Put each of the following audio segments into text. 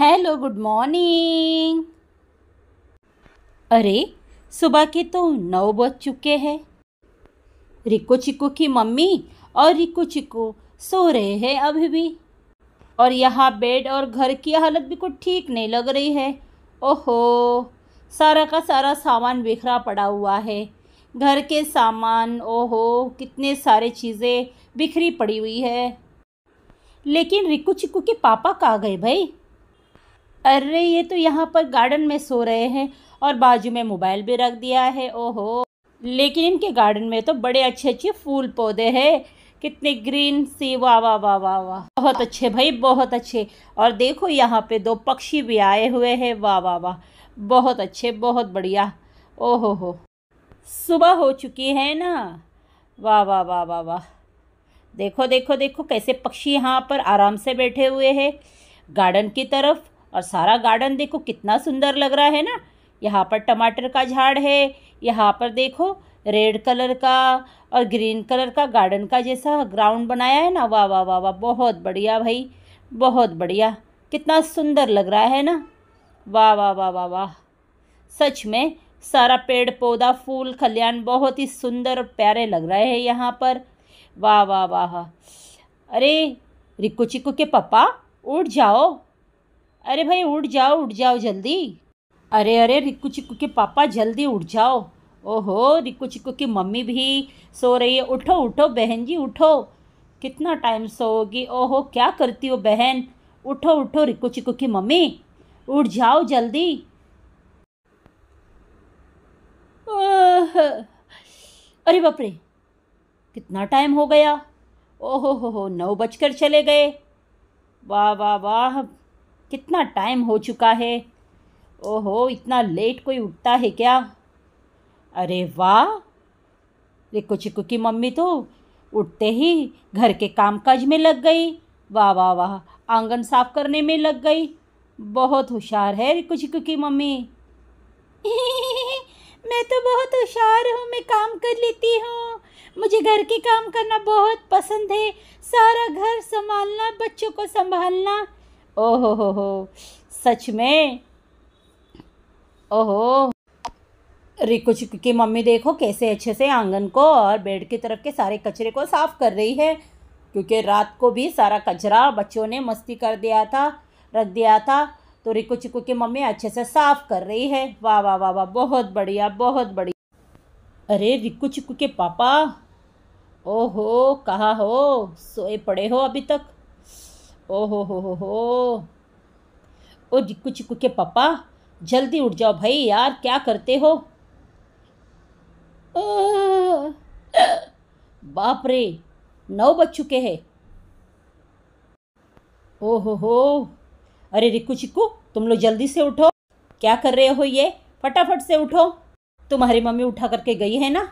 Hello good morning अरे सुबह के तो नौ बज चुके हैं रिको चिको की मम्मी और रिको चिको सो रहे हैं अभी भी और यहाँ बेड और घर की हालत भी कुछ ठीक नहीं लग रही है ओहो सारा का सारा सामान बिखरा पड़ा हुआ है घर के सामान ओहो कितने सारे चीज़ें बिखरी पड़ी हुई है लेकिन रिकू चिकू के पापा कहाँ गए भाई अरे ये तो यहाँ पर गार्डन में सो रहे हैं और बाजू में मोबाइल भी रख दिया है ओहो लेकिन इनके गार्डन में तो बड़े अच्छे अच्छे फूल पौधे हैं कितने ग्रीन सी वाह वाह वाह वाह वाह बहुत अच्छे भाई बहुत अच्छे और देखो यहाँ पे दो पक्षी भी आए हुए हैं वाह वाह वाह बहुत अच्छे बहुत बढ़िया ओहो हो सुबह हो चुकी है ना वाह वाह वाह वाह वाह देखो देखो देखो कैसे पक्षी यहाँ पर आराम से बैठे हुए हैं गार्डन की तरफ और सारा गार्डन देखो कितना सुंदर लग रहा है ना यहाँ पर टमाटर का झाड़ है यहाँ पर देखो रेड कलर का और ग्रीन कलर का गार्डन का जैसा ग्राउंड बनाया है ना वाह वाह वाह वाह बहुत बढ़िया भाई बहुत बढ़िया कितना सुंदर लग रहा है ना वाह वाह वाह वाह वाह सच में सारा पेड़ पौधा फूल खलियान बहुत ही सुंदर और प्यारे लग रहे हैं यहाँ पर वाह वाह वाह अरे रिक्कू चिक्कू के पापा उठ जाओ अरे भाई उठ जाओ उठ जाओ जल्दी अरे अरे रिक्कू चिक्कू के पापा जल्दी उठ जाओ ओहो रिक्कू चिक्कू की मम्मी भी सो रही है उठो उठो बहन जी उठो कितना टाइम सोओगी ओहो क्या करती हो बहन उठो उठो रिक्कू चिक्कू की मम्मी उठ जाओ जल्दी अरे बापरे कितना टाइम हो गया ओहो हो हो नौ बजकर चले गए वाह वाह वाह कितना टाइम हो चुका है ओहो इतना लेट कोई उठता है क्या अरे वाह रिको चिक्कू की मम्मी तो उठते ही घर के कामकाज में लग गई वाह वाह वाह आंगन साफ करने में लग गई बहुत होशियार है रिको चिकू की मम्मी मैं तो बहुत होशियार हूँ मैं काम कर लेती हूँ मुझे घर के काम करना बहुत पसंद है सारा घर संभालना बच्चों को संभालना ओहो हो हो सच में ओहो रिको की मम्मी देखो कैसे अच्छे से आंगन को और बेड की तरफ के सारे कचरे को साफ कर रही है क्योंकि रात को भी सारा कचरा बच्चों ने मस्ती कर दिया था रख दिया था तो रिकु चिकू की मम्मी अच्छे से साफ कर रही है वाह वाह वाह वाह बहुत बढ़िया बहुत बढ़िया अरे रिकु चिकू के पापा ओहो कहा हो सोए पड़े हो अभी तक ओ हो हो हो हो ओ जिक्कू चिक्कू के पापा जल्दी उठ जाओ भाई यार क्या करते हो बाप रे नौ बज चुके हैं ओ हो हो अरे रिक्कू चिक्कू तुम लोग जल्दी से उठो क्या कर रहे हो ये फटाफट से उठो तुम्हारी मम्मी उठा करके गई है ना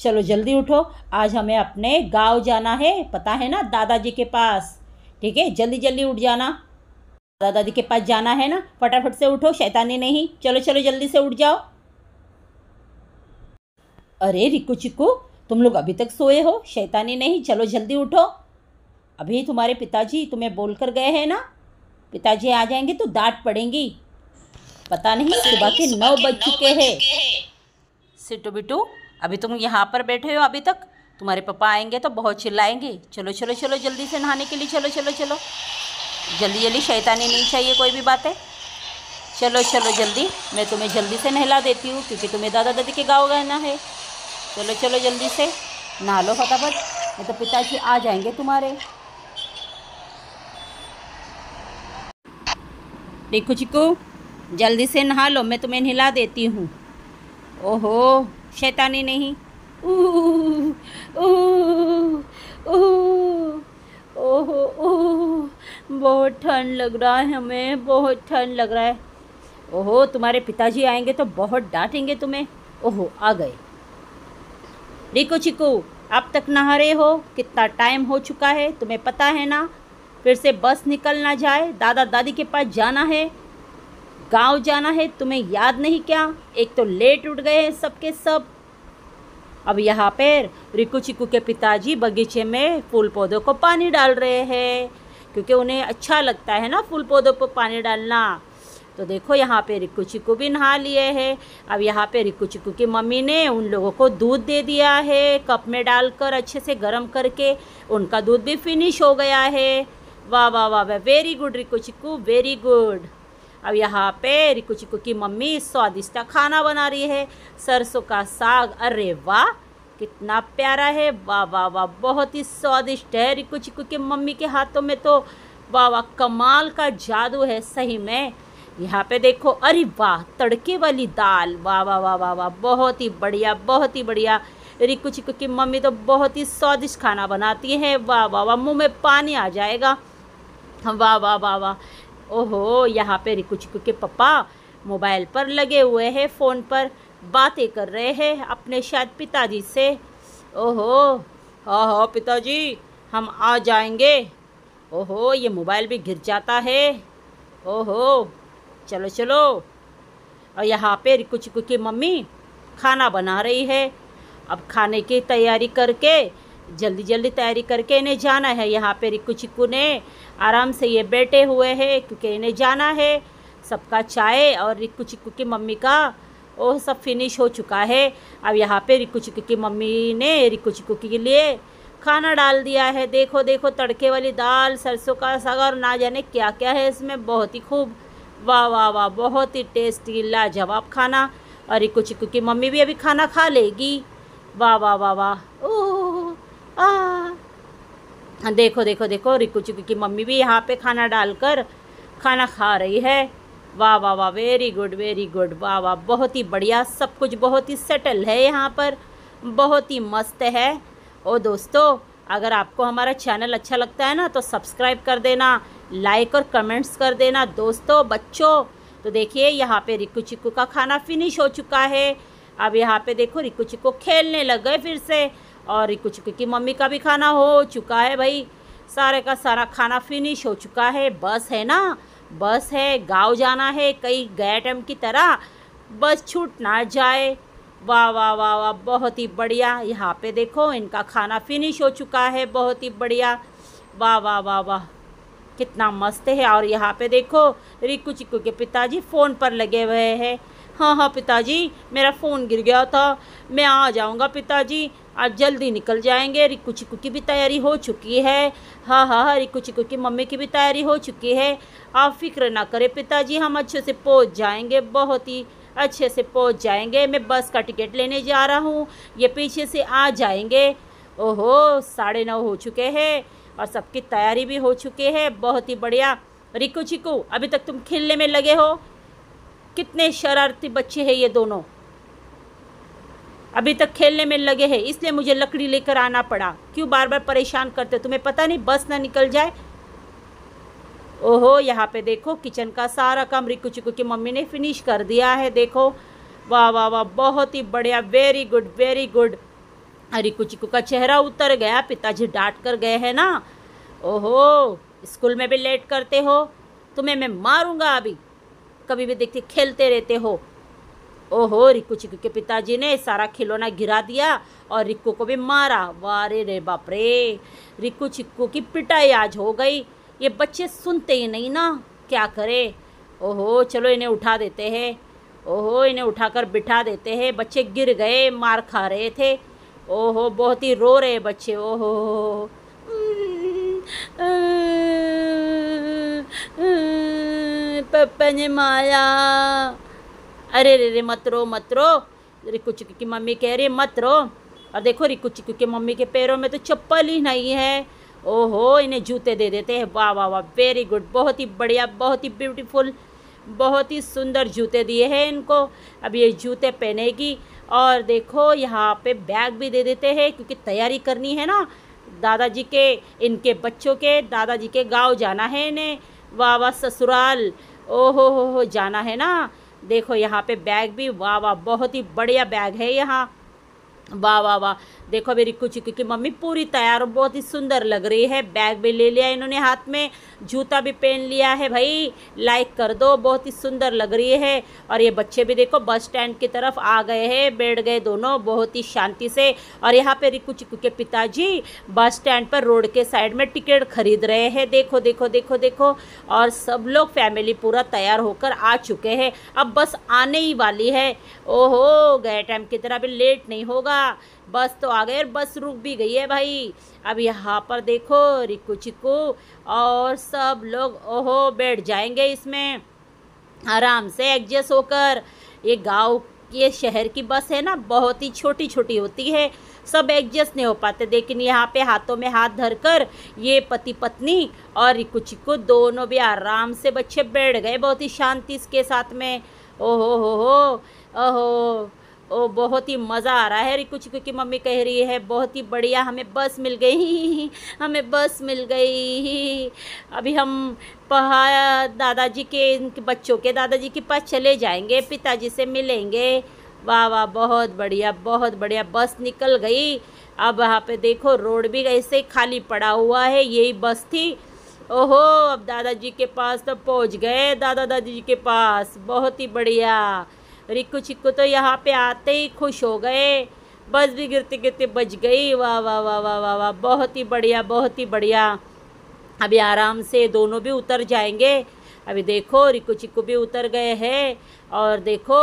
चलो जल्दी उठो आज हमें अपने गांव जाना है पता है ना दादाजी के पास ठीक है जल्दी जल्दी उठ जाना दादा दादी के पास जाना है ना फटाफट से उठो शैतानी नहीं चलो चलो जल्दी से उठ जाओ अरे रिकू चिक्कू तुम लोग अभी तक सोए हो शैतानी नहीं चलो जल्दी उठो अभी तुम्हारे पिताजी तुम्हें बोल कर गए हैं ना पिताजी आ जाएंगे तो डांट पड़ेंगी पता नहीं सुबह के नौ बज चुके हैं सिटू बिटू अभी तुम यहाँ पर बैठे हो अभी तक तुम्हारे पापा आएंगे तो बहुत चिल्लाएंगे चलो चलो चलो जल्दी से नहाने के लिए चलो चलो चलो जल्दी जल्दी शैतानी नहीं चाहिए कोई भी बातें चलो चलो जल्दी मैं तुम्हें जल्दी से नहला देती हूँ क्योंकि तुम्हें दादा दादी के गाँव रहना है चलो चलो जल्दी से नहा लो फटाफट मैं तो पिताजी आ जाएंगे तुम्हारे देखो चिको जल्दी से नहा लो मैं तुम्हें नहला देती हूँ ओहो शैतानी नहीं बहुत ठंड लग रहा है हमें बहुत ठंड लग रहा है ओहो तुम्हारे पिताजी आएंगे तो बहुत डांटेंगे तुम्हें ओहो आ गए रिको चिको अब तक नहा रहे हो कितना टाइम हो चुका है तुम्हें पता है ना फिर से बस निकल ना जाए दादा दादी के पास जाना है गांव जाना है तुम्हें याद नहीं क्या एक तो लेट उठ गए हैं सबके सब अब यहाँ पर रिकू चिकू के पिताजी बगीचे में फूल पौधों को पानी डाल रहे हैं क्योंकि उन्हें अच्छा लगता है ना फूल पौधों पर पानी डालना तो देखो यहाँ पे रिक्कू चिक्कू भी नहा लिए हैं अब यहाँ पे रिक्कू चिक्कू की मम्मी ने उन लोगों को दूध दे दिया है कप में डालकर अच्छे से गर्म करके उनका दूध भी फिनिश हो गया है वाह वाह वाह वाह very good Rikku Chikku very good अब यहाँ पे रिकू चिकू की मम्मी स्वादिष्ट खाना बना रही है सरसों का साग अरे वाह कितना प्यारा है वाह वाह वाह बहुत ही स्वादिष्ट है रिकू चिकू की मम्मी के हाथों में तो वाह वाह कमाल का जादू है सही में यहाँ पे देखो अरे वाह तड़के वाली दाल वाह वाह वाह वाह वाह बहुत ही बढ़िया बहुत ही बढ़िया रिकू चिकू की मम्मी तो बहुत ही स्वादिष्ट खाना बनाती है वाह वाह वाह मुँह में पानी आ जाएगा वाह वाह वाह वाह ओहो यहाँ पे रिकू चिकू के पापा मोबाइल पर लगे हुए हैं फ़ोन पर बातें कर रहे हैं अपने शायद पिताजी से ओहो हाँ हाँ पिताजी हम आ जाएंगे ओहो ये मोबाइल भी गिर जाता है ओहो चलो चलो और यहाँ पे रिकू चिकू की मम्मी खाना बना रही है अब खाने की तैयारी करके जल्दी जल्दी तैयारी करके इन्हें जाना है यहाँ पे रिक्कू चिक्कू ने आराम से ये बैठे हुए हैं क्योंकि इन्हें जाना है सबका चाय और रिक्कू चिक्कू की मम्मी का वो सब फिनिश हो चुका है अब यहाँ पे रिक्कू चिक्कू की मम्मी ने रिक्कू चिक्कू के लिए खाना डाल दिया है देखो देखो तड़के वाली दाल सरसों का साग और ना जाने क्या क्या है इसमें बहुत ही खूब वाह वाह वाह बहुत ही टेस्टी लाजवाब खाना और रिक्कू चिक्कू की मम्मी भी अभी खाना खा लेगी वाह वाह वाह वाह ओह आ हाँ। देखो देखो देखो रिकू चुकी की मम्मी भी यहाँ पे खाना डालकर खाना खा रही है वाह वाह वाह वेरी गुड वेरी गुड वाह वाह बहुत ही बढ़िया सब कुछ बहुत ही सेटल है यहाँ पर बहुत ही मस्त है ओ दोस्तों अगर आपको हमारा चैनल अच्छा लगता है ना तो सब्सक्राइब कर देना लाइक और कमेंट्स कर देना दोस्तों बच्चों तो देखिए यहाँ पे रिक्कू चिक्कू का खाना फिनिश हो चुका है अब यहाँ पे देखो रिक्कू चिक्कू खेलने लग गए फिर से और कुछ क्योंकि मम्मी का भी खाना हो चुका है भाई सारे का सारा खाना फिनिश हो चुका है बस है ना बस है गांव जाना है कई गए टाइम की तरह बस छूट ना जाए वाह वाह वाह वाह बहुत ही बढ़िया यहाँ पे देखो इनका खाना फिनिश हो चुका है बहुत ही बढ़िया वाह वाह वाह वाह कितना मस्त है और यहाँ पे देखो रिकू चिक्कू के पिताजी फ़ोन पर लगे हुए हैं हाँ हाँ पिताजी मेरा फ़ोन गिर गया था मैं आ जाऊँगा पिताजी आज जल्दी निकल जाएंगे रिक्कू चिक्कू की भी तैयारी हो चुकी है हाँ हाँ हाँ रिक्कू चिक्कू की मम्मी की भी तैयारी हो चुकी है आप फिक्र ना करें पिताजी हम अच्छे से पहुँच जाएंगे बहुत ही अच्छे से पहुँच जाएंगे मैं बस का टिकट लेने जा रहा हूँ ये पीछे से आ जाएंगे ओहो साढ़े नौ हो चुके हैं और सबकी तैयारी भी हो चुकी है बहुत ही बढ़िया रिकू चिकू अभी तक तुम खेलने में लगे हो कितने शरारती बच्चे हैं ये दोनों अभी तक खेलने में लगे हैं इसलिए मुझे लकड़ी लेकर आना पड़ा क्यों बार बार परेशान करते तुम्हें पता नहीं बस ना निकल जाए ओहो यहाँ पे देखो किचन का सारा काम रिकू चिकू की मम्मी ने फिनिश कर दिया है देखो वाह वाह वाह बहुत ही बढ़िया very good very good Riku Chiku का चेहरा उतर गया पिताजी डांट कर गए हैं ना ओहो स्कूल में भी लेट करते हो तुम्हें मैं मारूंगा अभी कभी भी देखते खेलते रहते हो ओहो रिक्कू चिक्कू के पिताजी ने सारा खिलौना गिरा दिया और रिक्कू को भी मारा वारे रे बाप रे रिक्कू चिक्कू की पिटाई आज हो गई ये बच्चे सुनते ही नहीं ना क्या करे ओहो चलो इन्हें उठा देते हैं ओहो इन्हें उठाकर बिठा देते हैं बच्चे गिर गए मार खा रहे थे ओहो बहुत ही रो रहे बच्चे ओहो माया अरे रे रे मत रो मत रो रिकू चिकू की मम्मी कह रही मत रो और देखो रिकू चिकू की मम्मी के पैरों में तो चप्पल ही नहीं है ओहो इन्हें जूते दे देते हैं वाह वाह वाह वेरी गुड बहुत ही बढ़िया बहुत ही ब्यूटीफुल बहुत ही सुंदर जूते दिए हैं इनको अब ये जूते पहनेगी और देखो यहाँ पे बैग भी दे देते हैं क्योंकि तैयारी करनी है ना दादाजी के इनके बच्चों के दादाजी के गांव जाना है इन्हें वाह वाह ससुराल ओहो हो हो जाना है ना देखो यहाँ पे बैग भी वाह वाह बहुत ही बढ़िया बैग है यहाँ वाह वाह वाह देखो मेरी कुचिकी की मम्मी पूरी तैयार और बहुत ही सुंदर लग रही है बैग भी ले लिया इन्होंने हाथ में जूता भी पहन लिया है भाई लाइक कर दो बहुत ही सुंदर लग रही है और ये बच्चे भी देखो बस स्टैंड की तरफ आ गए हैं बैठ गए दोनों बहुत ही शांति से और यहाँ पे रिक्कू चिक्कू के पिताजी बस स्टैंड पर रोड के साइड में टिकट खरीद रहे हैं देखो देखो देखो देखो और सब लोग फैमिली पूरा तैयार होकर आ चुके हैं अब बस आने ही वाली है ओहो गए टाइम की तरह अभी लेट नहीं होगा बस तो आ गई और बस रुक भी गई है भाई अब यहाँ पर देखो रिकू चिकू और सब लोग ओहो बैठ जाएंगे इसमें आराम से एडजस्ट होकर ये गांव ये शहर की बस है ना बहुत ही छोटी छोटी होती है सब एडजस्ट नहीं हो पाते लेकिन यहाँ पे हाथों में हाथ धर कर ये पति पत्नी और रिकू चिकू दोनों भी आराम से बच्चे बैठ गए बहुत ही शांति के साथ में ओहो हो हो ओहो ओ बहुत ही मज़ा आ रहा है कुछ क्योंकि मम्मी कह रही है बहुत ही बढ़िया हमें बस मिल गई हमें बस मिल गई अभी हम पहा दादाजी के इनके बच्चों के दादाजी के पास चले जाएंगे पिताजी से मिलेंगे वाह वाह बहुत बढ़िया बहुत बढ़िया बस निकल गई अब यहाँ पे देखो रोड भी ऐसे खाली पड़ा हुआ है यही बस थी ओहो अब दादाजी के पास तो पहुँच गए दादा दादी के पास बहुत ही बढ़िया रिक्कू चिक्कू तो यहाँ पे आते ही खुश हो गए बस भी गिरते गिरते बच गई वाह वाह वाह वाह वाह वाह बहुत ही बढ़िया बहुत ही बढ़िया अभी आराम से दोनों भी उतर जाएंगे अभी देखो रिक्कू चिक्कू भी उतर गए हैं और देखो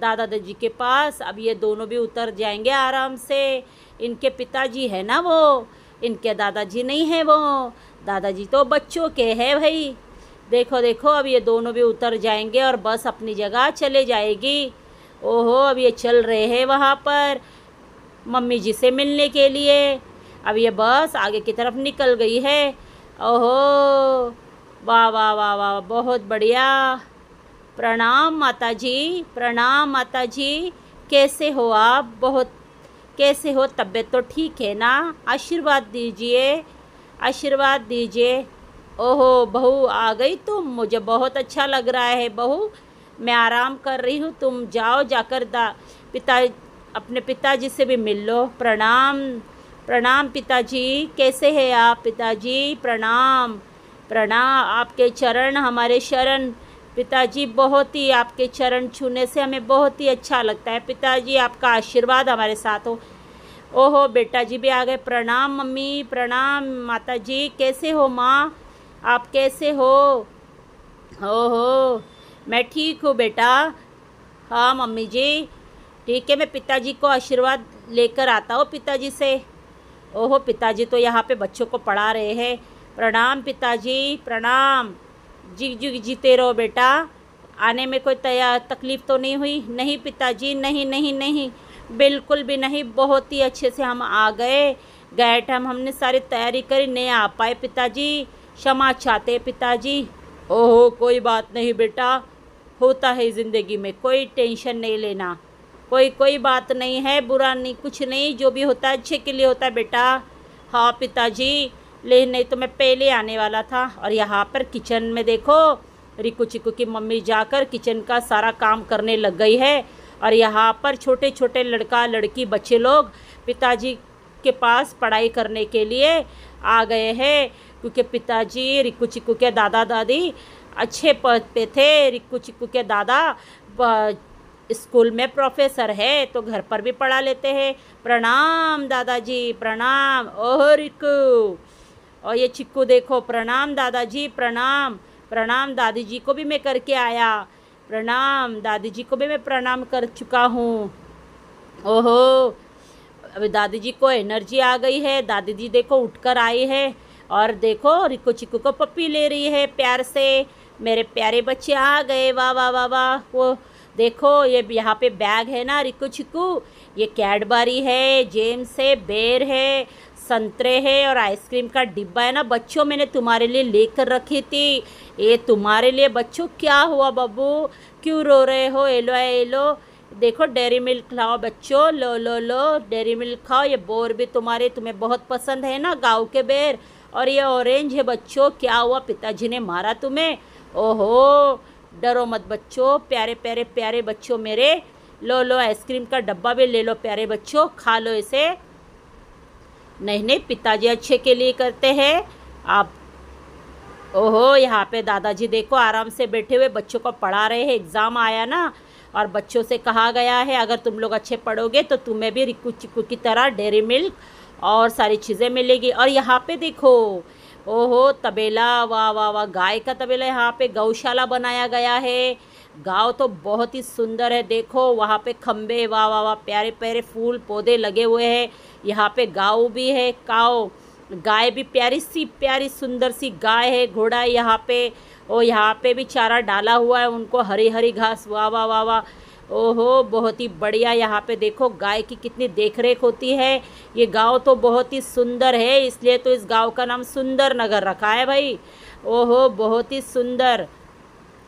दादा दादी के पास अब ये दोनों भी उतर जाएंगे आराम से इनके पिताजी है ना वो इनके दादाजी नहीं हैं वो दादाजी तो बच्चों के हैं भाई देखो देखो अब ये दोनों भी उतर जाएंगे और बस अपनी जगह चले जाएगी ओहो अब ये चल रहे हैं वहाँ पर मम्मी जी से मिलने के लिए अब ये बस आगे की तरफ निकल गई है ओहो वाह वाह वाह वाह बहुत बढ़िया प्रणाम माता जी प्रणाम माता जी कैसे हो आप बहुत कैसे हो तबीयत तो ठीक है ना आशीर्वाद दीजिए आशीर्वाद दीजिए ओहो बहू आ गई तुम मुझे बहुत अच्छा लग रहा है बहू मैं आराम कर रही हूँ तुम जाओ जाकर दा पिता अपने पिताजी से भी मिल लो प्रणाम प्रणाम पिताजी कैसे हैं आप पिताजी प्रणाम प्रणाम आपके चरण हमारे शरण पिताजी बहुत ही आपके चरण छूने से हमें बहुत ही अच्छा लगता है पिताजी आपका आशीर्वाद हमारे साथ हो ओहो बेटा जी भी आ गए प्रणाम मम्मी प्रणाम माता जी कैसे हो माँ आप कैसे हो ओहो मैं ठीक हूँ बेटा हाँ मम्मी जी ठीक है मैं पिताजी को आशीर्वाद लेकर आता हूँ पिताजी से ओहो पिताजी तो यहाँ पे बच्चों को पढ़ा रहे हैं प्रणाम पिताजी प्रणाम जी जी जीते रहो बेटा आने में कोई तैयार तकलीफ़ तो नहीं हुई नहीं पिताजी नहीं नहीं नहीं बिल्कुल भी नहीं बहुत ही अच्छे से हम आ गए गए टाइम हमने सारी तैयारी करी नहीं आ पाए पिताजी क्षमा चाहते पिताजी ओहो कोई बात नहीं बेटा होता है ज़िंदगी में कोई टेंशन नहीं लेना कोई कोई बात नहीं है बुरा नहीं कुछ नहीं जो भी होता है अच्छे के लिए होता है बेटा हाँ पिताजी ले नहीं तो मैं पहले आने वाला था और यहाँ पर किचन में देखो रिकू चिकू की मम्मी जाकर किचन का सारा काम करने लग गई है और यहाँ पर छोटे छोटे लड़का लड़की बच्चे लोग पिताजी के पास पढ़ाई करने के लिए आ गए हैं क्योंकि पिताजी रिक्कू चिक्कू के दादा दादी अच्छे पद पे थे रिक्कू चिक्कू के दादा स्कूल में प्रोफेसर है तो घर पर भी पढ़ा लेते हैं प्रणाम दादाजी प्रणाम ओह रिक्कू और ये चिक्कू देखो प्रणाम दादाजी प्रणाम प्रणाम दादी जी को भी मैं करके आया प्रणाम दादी जी को भी मैं प्रणाम कर चुका हूँ ओहो अभी दादी जी को एनर्जी आ गई है दादी जी देखो उठकर आई है और देखो रिको चिक्कू को पप्पी ले रही है प्यार से मेरे प्यारे बच्चे आ गए वाह वाह वाह वाह वो देखो ये यहाँ पे बैग है ना रिक्कू चिकू ये कैडबरी है जेम्स है बेर है संतरे है और आइसक्रीम का डिब्बा है ना बच्चों मैंने तुम्हारे लिए लेकर रखी थी ये तुम्हारे लिए बच्चों क्या हुआ बब्बू क्यों रो रहे हो एलो लो लो देखो डेरी मिल्क खाओ बच्चों लो लो लो डेरी मिल्क खाओ ये बोर भी तुम्हारे तुम्हें बहुत पसंद है ना गाँव के बेर और ये ऑरेंज है बच्चों क्या हुआ पिताजी ने मारा तुम्हें ओहो डरो मत बच्चों प्यारे प्यारे प्यारे बच्चों मेरे लो लो आइसक्रीम का डब्बा भी ले लो प्यारे बच्चों खा लो इसे नहीं नहीं पिताजी अच्छे के लिए करते हैं आप ओहो यहाँ पे दादाजी देखो आराम से बैठे हुए बच्चों को पढ़ा रहे हैं एग्ज़ाम आया ना और बच्चों से कहा गया है अगर तुम लोग अच्छे पढ़ोगे तो तुम्हें भी रिक्कू चिक्कू की तरह डेरी मिल्क और सारी चीज़ें मिलेगी और यहाँ पे देखो ओहो तबेला वाह वाह वाह गाय का तबेला यहाँ पे गौशाला बनाया गया है गाँव तो बहुत ही सुंदर है देखो वहाँ पे खम्बे वाह वाह वाह प्यारे प्यारे फूल पौधे लगे हुए हैं यहाँ पे गाँव भी है काव गाय भी प्यारी सी प्यारी सुंदर सी गाय है घोड़ा है यहाँ पे और यहाँ पे भी चारा डाला हुआ है उनको हरी हरी घास वाह वाह वाह वाह ओहो बहुत ही बढ़िया यहाँ पे देखो गाय की कितनी देख रेख होती है ये गांव तो बहुत ही सुंदर है इसलिए तो इस गांव का नाम सुंदर नगर रखा है भाई ओहो बहुत ही सुंदर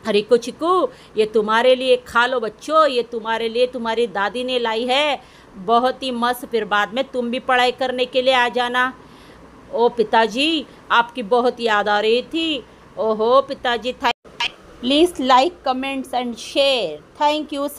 रिको चिकू ये तुम्हारे लिए खा लो बच्चों ये तुम्हारे लिए तुम्हारी दादी ने लाई है बहुत ही मस्त फिर बाद में तुम भी पढ़ाई करने के लिए आ जाना ओ पिताजी आपकी बहुत याद आ रही थी ओहो पिताजी please like comments and share thank you